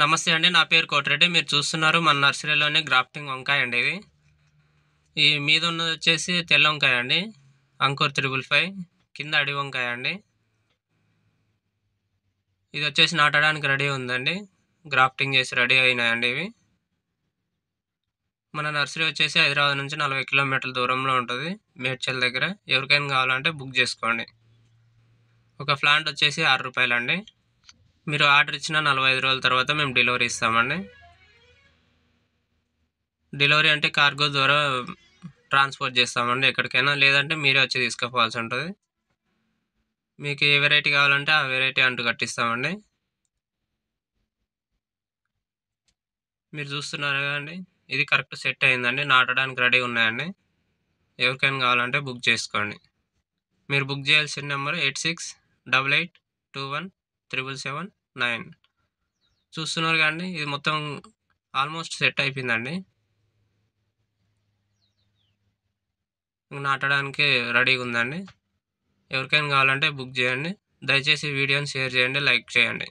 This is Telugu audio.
నమస్తే అండి నా పేరు కోటిరెడ్డి మీరు చూస్తున్నారు మన నర్సరీలోనే గ్రాఫ్టింగ్ వంకాయ అండి ఇది ఈ మీద ఉన్నది వచ్చేసి తెల్ల వంకాయ అండి అంకుర్ త్రిబుల్ ఫైవ్ కింద అడి వంకాయ అండి ఇది వచ్చేసి నాటడానికి రెడీ ఉందండి గ్రాఫ్టింగ్ చేసి రెడీ అయినాయండి ఇవి మన నర్సరీ వచ్చేసి హైదరాబాద్ నుంచి నలభై కిలోమీటర్ల దూరంలో ఉంటుంది మేడ్చల్ దగ్గర ఎవరికైనా కావాలంటే బుక్ చేసుకోండి ఒక ప్లాంట్ వచ్చేసి ఆరు రూపాయలండి మీరు ఆర్డర్ ఇచ్చిన నలభై ఐదు రోజుల తర్వాత మేము డెలివరీ ఇస్తామండి డెలివరీ అంటే కార్గో ద్వారా ట్రాన్స్పోర్ట్ చేస్తామండి ఎక్కడికైనా లేదంటే మీరే వచ్చి తీసుకుపోవాల్సి ఉంటుంది మీకు ఏ వెరైటీ కావాలంటే ఆ వెరైటీ అంటు కట్టిస్తామండి మీరు చూస్తున్నారు కదండి ఇది కరెక్ట్ సెట్ అయిందండి నాటడానికి రెడీ ఉన్నాయండి ఎవరికైనా కావాలంటే బుక్ చేసుకోండి మీరు బుక్ చేయాల్సిన number eight six double eight two one triple seven nine చూస్తున్నారు కానీ ఇది మొత్తం ఆల్మోస్ట్ సెట్ అయిపోయిందండి నాటడానికి రెడీగా ఉందండి ఎవరికైనా కావాలంటే బుక్ చేయండి దయచేసి వీడియోని షేర్ చేయండి లైక్ చేయండి